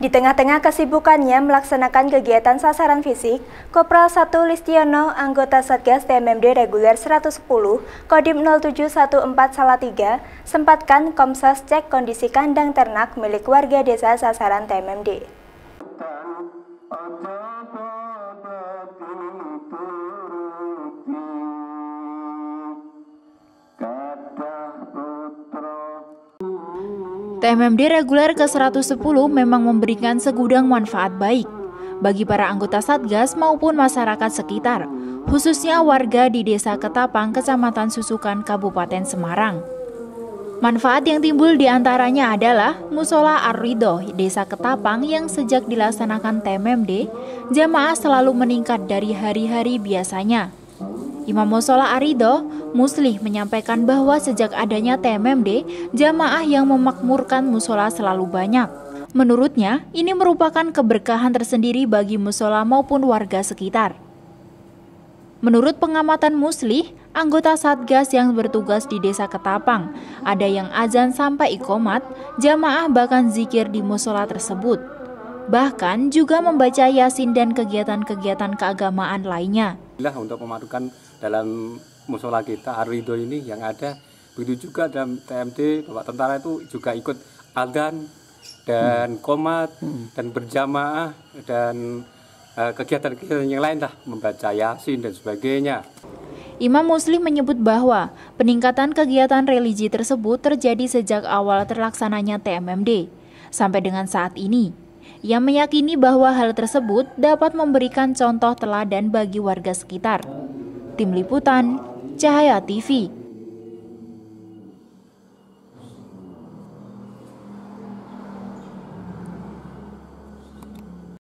Di tengah-tengah kesibukannya melaksanakan kegiatan sasaran fisik, Kopral 1 Listiono, anggota Satgas TMMD Reguler 110, Kodim 0714 Salatiga, sempatkan Komsas cek kondisi kandang ternak milik warga desa sasaran TMMD. TMMD reguler ke-110 memang memberikan segudang manfaat baik bagi para anggota Satgas maupun masyarakat sekitar, khususnya warga di Desa Ketapang, Kecamatan Susukan, Kabupaten Semarang. Manfaat yang timbul diantaranya adalah Musola Arrido, Desa Ketapang yang sejak dilaksanakan TMMD, jamaah selalu meningkat dari hari-hari biasanya. Imam Musola Arido, Muslih menyampaikan bahwa sejak adanya TMMD, jamaah yang memakmurkan musola selalu banyak. Menurutnya, ini merupakan keberkahan tersendiri bagi musola maupun warga sekitar. Menurut pengamatan Muslih, anggota Satgas yang bertugas di Desa Ketapang, ada yang azan sampai ikomat, jamaah bahkan zikir di musola tersebut. Bahkan juga membaca Yasin dan kegiatan-kegiatan keagamaan lainnya. Untuk memadukan dalam musola kita Arido ini yang ada begitu juga dalam TMD Bapak Tentara itu juga ikut adan dan hmm. komat hmm. dan berjamaah dan eh, kegiatan-kegiatan yang lain lah, membaca yasin dan sebagainya. Imam Muslim menyebut bahwa peningkatan kegiatan religi tersebut terjadi sejak awal terlaksananya TMMD sampai dengan saat ini. Ia meyakini bahwa hal tersebut dapat memberikan contoh teladan bagi warga sekitar. Tim Liputan, Cahaya TV.